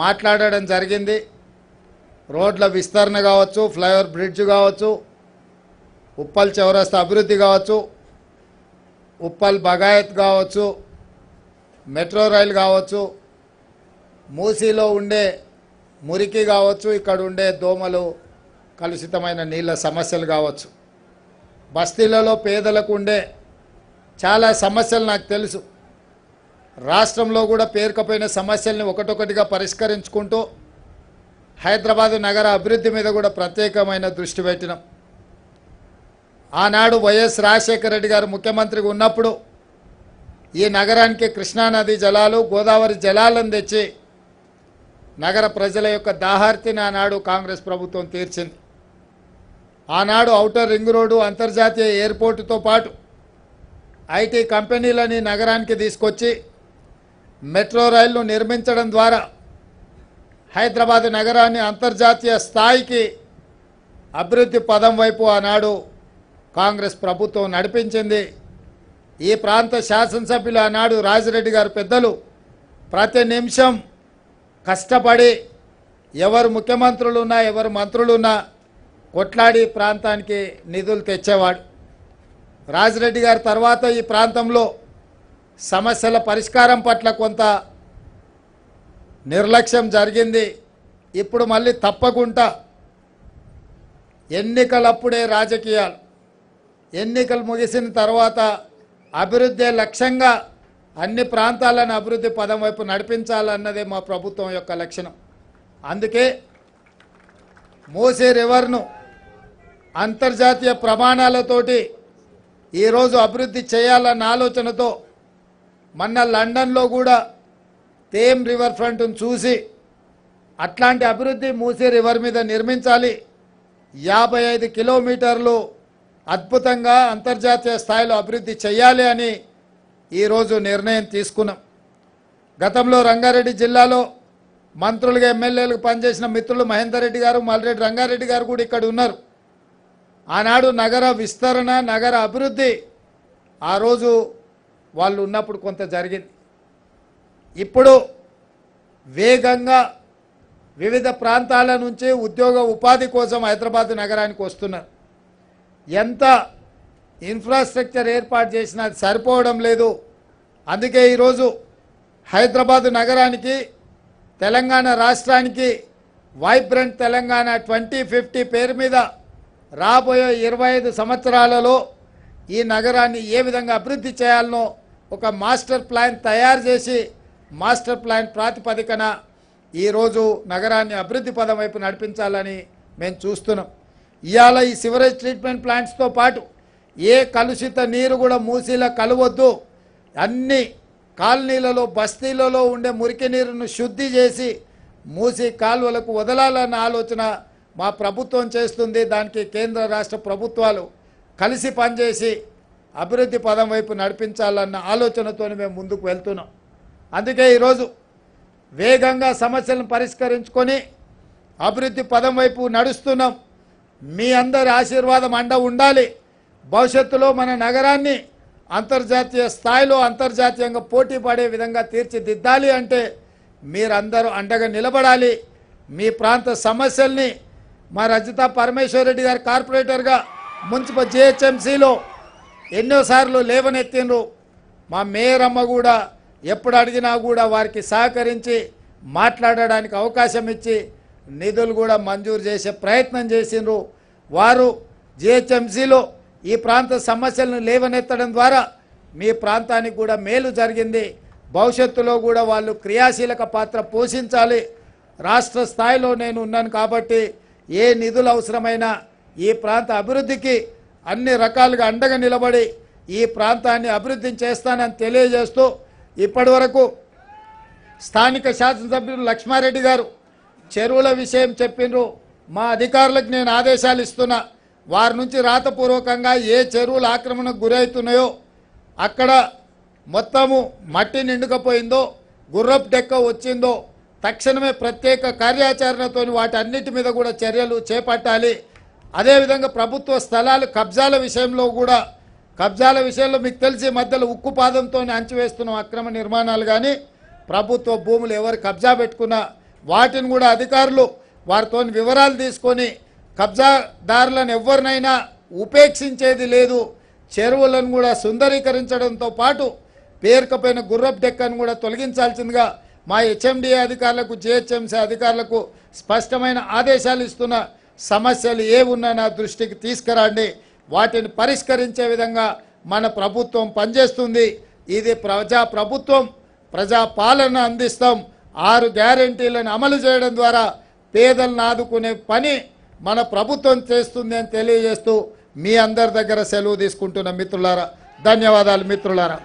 మాట్లాడడం జరిగింది రోడ్ల విస్తరణ కావచ్చు ఫ్లైఓవర్ బ్రిడ్జ్ కావచ్చు ఉప్పల్ చౌరస్తా అభివృద్ధి కావచ్చు ఉప్పల్ బగాయత్ కావచ్చు మెట్రో రైలు కావచ్చు మూసీలో ఉండే మురికి కావచ్చు ఇక్కడ ఉండే దోమలు కలుషితమైన నీళ్ళ సమస్యలు కావచ్చు బస్తీలలో పేదలకు ఉండే చాలా సమస్యలు నాకు తెలుసు రాష్ట్రంలో కూడా పేరుకపోయిన సమస్యల్ని ఒకటొకటిగా పరిష్కరించుకుంటూ హైదరాబాద్ నగర అభివృద్ధి మీద కూడా ప్రత్యేకమైన దృష్టి పెట్టినాం ఆనాడు వైఎస్ రాజశేఖర రెడ్డి గారు ముఖ్యమంత్రిగా ఉన్నప్పుడు ఈ నగరానికి కృష్ణానది జలాలు గోదావరి జలాలను తెచ్చి నగర ప్రజల యొక్క దాహార్తిని ఆనాడు కాంగ్రెస్ ప్రభుత్వం తీర్చింది ఆనాడు ఔటర్ రింగ్ రోడ్డు అంతర్జాతీయ ఎయిర్పోర్టుతో పాటు ఐటీ కంపెనీలని నగరానికి తీసుకొచ్చి మెట్రో రైళ్లు నిర్మించడం ద్వారా హైదరాబాద్ నగరాన్ని అంతర్జాతీయ స్థాయికి అభివృద్ధి పదం వైపు ఆనాడు కాంగ్రెస్ ప్రభుత్వం నడిపించింది ఈ ప్రాంత శాసనసభ్యులు ఆనాడు రాజిరెడ్డి గారు పెద్దలు ప్రతి నిమిషం కష్టపడి ఎవరు ముఖ్యమంత్రులు ఉన్నా ఎవరు మంత్రులున్నా కొట్లాడి ప్రాంతానికి నిధులు తెచ్చేవాడు రాజిరెడ్డి గారి తర్వాత ఈ ప్రాంతంలో సమస్యల పరిష్కారం పట్ల కొంత నిర్లక్ష్యం జరిగింది ఇప్పుడు మళ్ళీ తప్పకుండా ఎన్నికలప్పుడే రాజకీయాలు ఎన్నికలు ముగిసిన తర్వాత అభివృద్ధి లక్ష్యంగా అన్ని ప్రాంతాలను అభివృద్ధి పదం వైపు నడిపించాలన్నదే మా ప్రభుత్వం యొక్క లక్షణం అందుకే మూసీ రివర్ను అంతర్జాతీయ ప్రమాణాలతోటి ఈరోజు అభివృద్ధి చేయాలన్న ఆలోచనతో మొన్న లండన్లో కూడా తేమ్ రివర్ ఫ్రంట్ను చూసి అట్లాంటి అభివృద్ధి మూసీ రివర్ మీద నిర్మించాలి యాభై ఐదు కిలోమీటర్లు అద్భుతంగా అంతర్జాతీయ స్థాయిలో అభివృద్ధి చేయాలి అని ఈరోజు నిర్ణయం తీసుకున్నాం గతంలో రంగారెడ్డి జిల్లాలో మంత్రులుగా ఎమ్మెల్యేలకు పనిచేసిన మిత్రులు మహేందర్ రెడ్డి గారు మల్రెడ్డి రంగారెడ్డి గారు కూడా ఇక్కడ ఉన్నారు ఆనాడు నగర విస్తరణ నగర అభివృద్ధి ఆ రోజు వాళ్ళు ఉన్నప్పుడు కొంత జరిగింది ఇప్పుడు వేగంగా వివిధ ప్రాంతాల నుంచి ఉద్యోగ ఉపాధి కోసం హైదరాబాద్ నగరానికి వస్తున్నారు ఎంత ఇన్ఫ్రాస్ట్రక్చర్ ఏర్పాటు చేసినా సరిపోవడం లేదు అందుకే ఈరోజు హైదరాబాద్ నగరానికి తెలంగాణ రాష్ట్రానికి వైబ్రెంట్ తెలంగాణ ట్వంటీ ఫిఫ్టీ పేరు మీద రాబోయే ఇరవై సంవత్సరాలలో ఈ నగరాన్ని ఏ విధంగా అభివృద్ధి చేయాలనో ఒక మాస్టర్ ప్లాన్ తయారు చేసి మాస్టర్ ప్లాన్ ప్రాతిపదికన ఈరోజు నగరాన్ని అభివృద్ధి పదం వైపు నడిపించాలని మేము చూస్తున్నాం ఇవాళ ఈ సివరేజ్ ట్రీట్మెంట్ ప్లాంట్స్తో పాటు ఏ కలుషిత నీరు కూడా మూసీలా కలవద్దు అన్ని కాలనీలలో బస్తీలలో ఉండే మురికి నీరును శుద్ధి చేసి మూసి కాలువలకు వదలాలన్న ఆలోచన మా ప్రభుత్వం చేస్తుంది దానికి కేంద్ర రాష్ట్ర ప్రభుత్వాలు కలిసి పనిచేసి అభివృద్ధి పదం వైపు నడిపించాలన్న ఆలోచనతో మేము ముందుకు వెళ్తున్నాం అందుకే ఈరోజు వేగంగా సమస్యలను పరిష్కరించుకొని అభివృద్ధి పదం వైపు నడుస్తున్నాం మీ అందరి ఆశీర్వాదం అండ ఉండాలి భవిష్యత్తులో మన నగరాన్ని అంతర్జాతీయ స్థాయిలో అంతర్జాతీయంగా పోటీ పడే విధంగా తీర్చిదిద్దాలి అంటే మీరందరూ అండగా నిలబడాలి మీ ప్రాంత సమస్యల్ని మా రజిత పరమేశ్వర్ రెడ్డి గారు కార్పొరేటర్గా మున్సిపల్ జిహెచ్ఎంసీలో ఎన్నోసార్లు లేవనెత్తిండ్రు మా మేయరమ్మ కూడా ఎప్పుడు అడిగినా కూడా వారికి సహకరించి మాట్లాడడానికి అవకాశం ఇచ్చి నిధులు కూడా మంజూరు చేసే ప్రయత్నం చేసిండ్రు వారు జిహెచ్ఎంసీలో ఈ ప్రాంత సమస్యలను లేవనెత్తడం ద్వారా మీ ప్రాంతానికి కూడా మేలు జరిగింది భవిష్యత్తులో కూడా వాళ్ళు క్రియాశీలక పాత్ర పోషించాలి రాష్ట్ర స్థాయిలో నేను ఉన్నాను కాబట్టి ఏ నిధులు అవసరమైనా ఈ ప్రాంత అభివృద్ధికి అన్ని రకాలుగా అండగా నిలబడి ఈ ప్రాంతాన్ని అభివృద్ధి చేస్తానని తెలియజేస్తూ ఇప్పటి వరకు స్థానిక శాసనసభ్యులు లక్ష్మారెడ్డి గారు చెరువుల విషయం చెప్పినారు మా అధికారులకు నేను ఆదేశాలు ఇస్తున్నా వారి నుంచి రాతపూర్వకంగా ఏ చెరువులు ఆక్రమణకు గురవుతున్నాయో అక్కడ మొత్తము మట్టి నిండుకపోయిందో గుర్రపు డెక్క వచ్చిందో తక్షణమే ప్రత్యేక కార్యాచరణతో వాటి అన్నిటి మీద కూడా చర్యలు చేపట్టాలి అదేవిధంగా ప్రభుత్వ స్థలాలు కబ్జాల విషయంలో కూడా కబ్జాల విషయంలో మీకు తెలిసి మధ్యలో ఉక్కు పాదంతో అంచివేస్తున్న అక్రమ నిర్మాణాలు కానీ ప్రభుత్వ భూములు ఎవరు కబ్జా పెట్టుకున్నా వాటిని కూడా అధికారులు వారితో వివరాలు తీసుకొని కబ్జాదారులను ఎవరినైనా ఉపేక్షించేది లేదు చెరువులను కూడా సుందరీకరించడంతో పాటు పేరుకపోయిన గుర్రప్ డెక్కను కూడా తొలగించాల్సిందిగా మా హెచ్ఎండిఏ అధికారులకు జిహెచ్ఎంసీ అధికారులకు స్పష్టమైన ఆదేశాలు ఇస్తున్న సమస్యలు ఏ ఉన్నా నా దృష్టికి తీసుకురండి వాటిని పరిష్కరించే విధంగా మన ప్రభుత్వం పనిచేస్తుంది ఇది ప్రజా ప్రభుత్వం ప్రజా పాలన అందిస్తాం ఆరు గ్యారంటీలను అమలు చేయడం ద్వారా పేదలను ఆదుకునే పని మన ప్రభుత్వం చేస్తుంది అని తెలియజేస్తూ మీ అందరి దగ్గర సెలవు తీసుకుంటున్న మిత్రులారా ధన్యవాదాలు మిత్రులారా